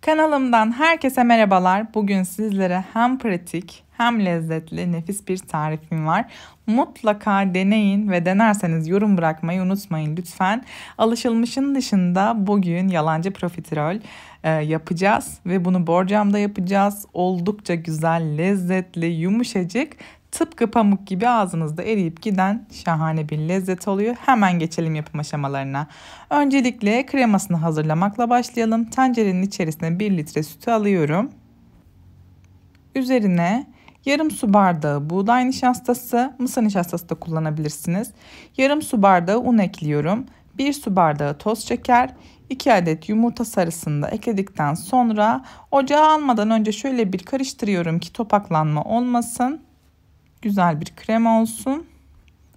Kanalımdan herkese merhabalar. Bugün sizlere hem pratik hem lezzetli nefis bir tarifim var. Mutlaka deneyin ve denerseniz yorum bırakmayı unutmayın lütfen. Alışılmışın dışında bugün yalancı profiterol e, yapacağız ve bunu borcamda yapacağız. Oldukça güzel, lezzetli, yumuşacık Tıpkı pamuk gibi ağzınızda eriyip giden şahane bir lezzet oluyor. Hemen geçelim yapım aşamalarına. Öncelikle kremasını hazırlamakla başlayalım. Tencerenin içerisine 1 litre sütü alıyorum. Üzerine yarım su bardağı buğday nişastası, mısır nişastası da kullanabilirsiniz. Yarım su bardağı un ekliyorum. 1 su bardağı toz şeker, 2 adet yumurta sarısını da ekledikten sonra ocağa almadan önce şöyle bir karıştırıyorum ki topaklanma olmasın. Güzel bir krem olsun.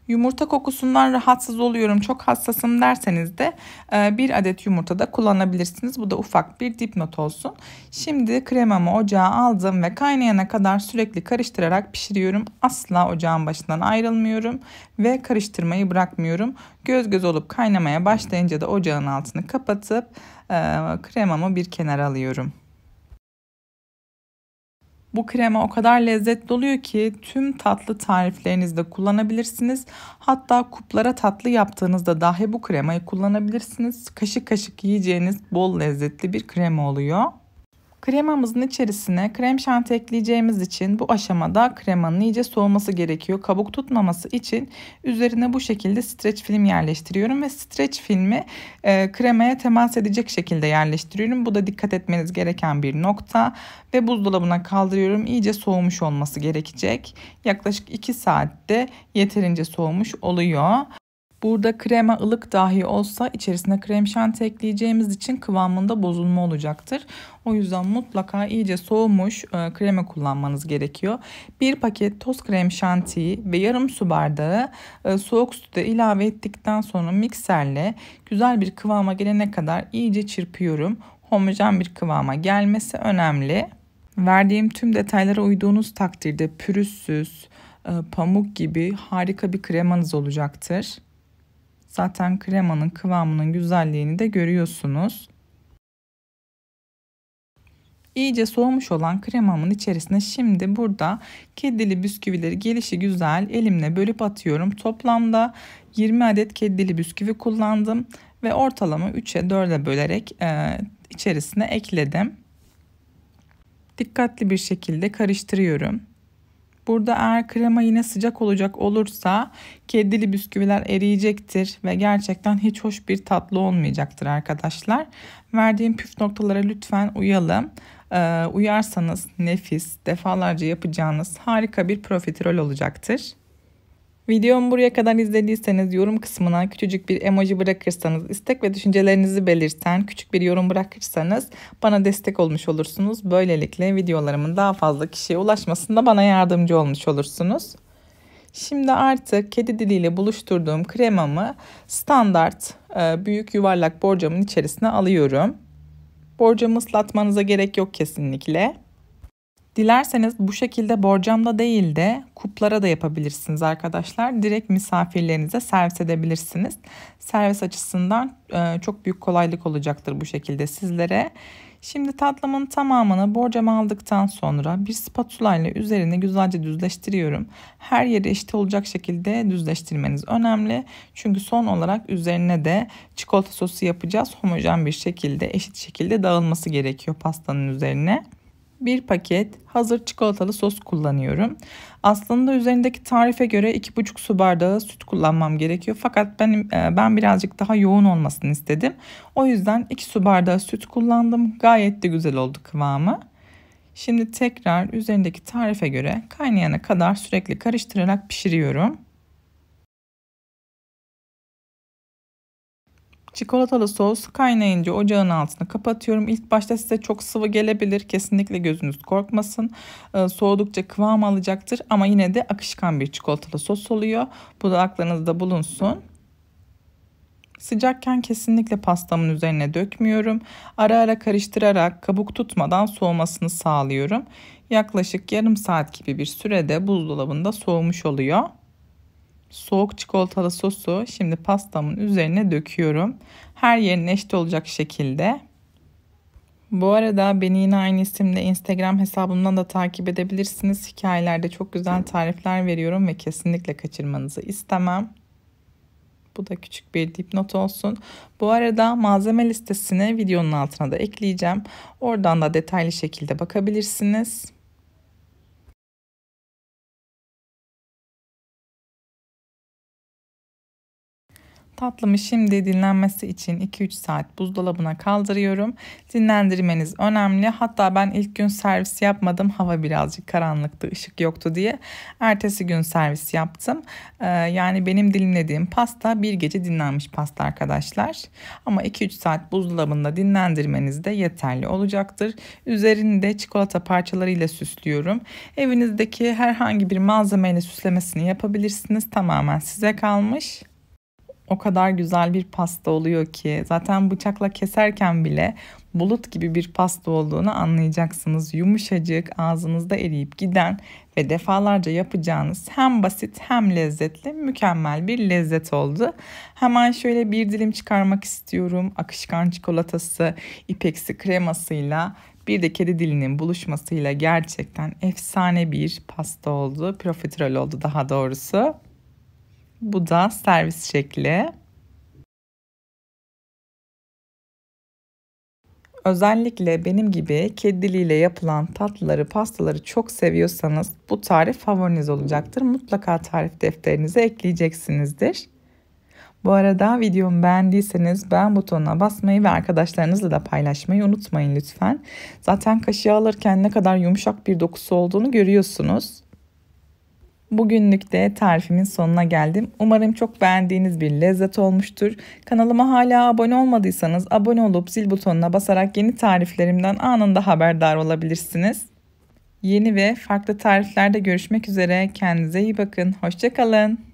Yumurta kokusundan rahatsız oluyorum çok hassasım derseniz de e, bir adet yumurta da kullanabilirsiniz. Bu da ufak bir dipnot olsun. Şimdi kremamı ocağa aldım ve kaynayana kadar sürekli karıştırarak pişiriyorum. Asla ocağın başından ayrılmıyorum ve karıştırmayı bırakmıyorum. Göz göz olup kaynamaya başlayınca da ocağın altını kapatıp e, kremamı bir kenara alıyorum. Bu krema o kadar lezzetli oluyor ki tüm tatlı tariflerinizde kullanabilirsiniz. Hatta kuplara tatlı yaptığınızda dahi bu kremayı kullanabilirsiniz. Kaşık kaşık yiyeceğiniz bol lezzetli bir krema oluyor. Kremamızın içerisine krem şanti ekleyeceğimiz için bu aşamada kremanın iyice soğuması gerekiyor. Kabuk tutmaması için üzerine bu şekilde streç film yerleştiriyorum ve streç filmi e, kremaya temas edecek şekilde yerleştiriyorum. Bu da dikkat etmeniz gereken bir nokta ve buzdolabına kaldırıyorum. İyice soğumuş olması gerekecek. Yaklaşık 2 saatte yeterince soğumuş oluyor. Burada krema ılık dahi olsa içerisine krem şanti ekleyeceğimiz için kıvamında bozulma olacaktır. O yüzden mutlaka iyice soğumuş e, krema kullanmanız gerekiyor. Bir paket toz krem şantiyi ve yarım su bardağı e, soğuk suda ilave ettikten sonra mikserle güzel bir kıvama gelene kadar iyice çırpıyorum. Homojen bir kıvama gelmesi önemli. Verdiğim tüm detaylara uyduğunuz takdirde pürüzsüz, e, pamuk gibi harika bir kremanız olacaktır. Zaten kremanın kıvamının güzelliğini de görüyorsunuz. İyice soğumuş olan kremamın içerisine şimdi burada kedili bisküvileri gelişi güzel elimle bölüp atıyorum. Toplamda 20 adet kedili bisküvi kullandım ve ortalama 3'e 4'e bölerek e, içerisine ekledim. Dikkatli bir şekilde karıştırıyorum. Burada eğer krema yine sıcak olacak olursa kedili bisküviler eriyecektir ve gerçekten hiç hoş bir tatlı olmayacaktır arkadaşlar. Verdiğim püf noktalara lütfen uyalım. Ee, uyarsanız nefis, defalarca yapacağınız harika bir profiterol olacaktır. Videomu buraya kadar izlediyseniz yorum kısmına küçücük bir emoji bırakırsanız, istek ve düşüncelerinizi belirten küçük bir yorum bırakırsanız bana destek olmuş olursunuz. Böylelikle videolarımın daha fazla kişiye ulaşmasında bana yardımcı olmuş olursunuz. Şimdi artık kedi diliyle buluşturduğum kremamı standart e, büyük yuvarlak borcamın içerisine alıyorum. Borcamı ıslatmanıza gerek yok kesinlikle. Dilerseniz bu şekilde borcamda değil de kuplara da yapabilirsiniz arkadaşlar. Direkt misafirlerinize servis edebilirsiniz. Servis açısından e, çok büyük kolaylık olacaktır bu şekilde sizlere. Şimdi tatlımın tamamını borcama aldıktan sonra bir spatula ile üzerine güzelce düzleştiriyorum. Her yeri eşit olacak şekilde düzleştirmeniz önemli. Çünkü son olarak üzerine de çikolata sosu yapacağız. Homojen bir şekilde eşit şekilde dağılması gerekiyor pastanın üzerine bir paket hazır çikolatalı sos kullanıyorum. Aslında üzerindeki tarife göre 2,5 su bardağı süt kullanmam gerekiyor. Fakat ben e, ben birazcık daha yoğun olmasını istedim. O yüzden 2 su bardağı süt kullandım. Gayet de güzel oldu kıvamı. Şimdi tekrar üzerindeki tarife göre kaynayana kadar sürekli karıştırarak pişiriyorum. Çikolatalı sos kaynayınca ocağın altını kapatıyorum. İlk başta size çok sıvı gelebilir. Kesinlikle gözünüz korkmasın. Ee, soğudukça kıvam alacaktır ama yine de akışkan bir çikolatalı sos oluyor. Bu da aklınızda bulunsun. Sıcakken kesinlikle pastamın üzerine dökmüyorum. Ara ara karıştırarak kabuk tutmadan soğumasını sağlıyorum. Yaklaşık yarım saat gibi bir sürede buzdolabında soğumuş oluyor soğuk çikolatalı sosu şimdi pastamın üzerine döküyorum. Her yerine eşit olacak şekilde. Bu arada beni yine aynı isimde Instagram hesabımdan da takip edebilirsiniz. Hikayelerde çok güzel tarifler veriyorum ve kesinlikle kaçırmanızı istemem. Bu da küçük bir dipnot olsun. Bu arada malzeme listesini videonun altına da ekleyeceğim. Oradan da detaylı şekilde bakabilirsiniz. Tatlımı şimdi dinlenmesi için 2-3 saat buzdolabına kaldırıyorum. Dinlendirmeniz önemli. Hatta ben ilk gün servis yapmadım. Hava birazcık karanlıktı, ışık yoktu diye. Ertesi gün servis yaptım. Ee, yani benim dilimlediğim pasta bir gece dinlenmiş pasta arkadaşlar. Ama 2-3 saat buzdolabında dinlendirmeniz de yeterli olacaktır. Üzerini de çikolata parçalarıyla süslüyorum. Evinizdeki herhangi bir malzemeyle süslemesini yapabilirsiniz. Tamamen size kalmış o kadar güzel bir pasta oluyor ki zaten bıçakla keserken bile bulut gibi bir pasta olduğunu anlayacaksınız. Yumuşacık, ağzınızda eriyip giden ve defalarca yapacağınız hem basit hem lezzetli mükemmel bir lezzet oldu. Hemen şöyle bir dilim çıkarmak istiyorum. Akışkan çikolatası, ipeksi kremasıyla bir de kedi dilinin buluşmasıyla gerçekten efsane bir pasta oldu. Profiterol oldu daha doğrusu. Bu da servis şekli. Özellikle benim gibi kediliyle yapılan tatlıları, pastaları çok seviyorsanız bu tarif favoriniz olacaktır. Mutlaka tarif defterinize ekleyeceksinizdir. Bu arada videomu beğendiyseniz beğen butonuna basmayı ve arkadaşlarınızla da paylaşmayı unutmayın lütfen. Zaten kaşığı alırken ne kadar yumuşak bir dokusu olduğunu görüyorsunuz. Bugünlük de tarifimin sonuna geldim. Umarım çok beğendiğiniz bir lezzet olmuştur. Kanalıma hala abone olmadıysanız abone olup zil butonuna basarak yeni tariflerimden anında haberdar olabilirsiniz. Yeni ve farklı tariflerde görüşmek üzere. Kendinize iyi bakın. Hoşçakalın.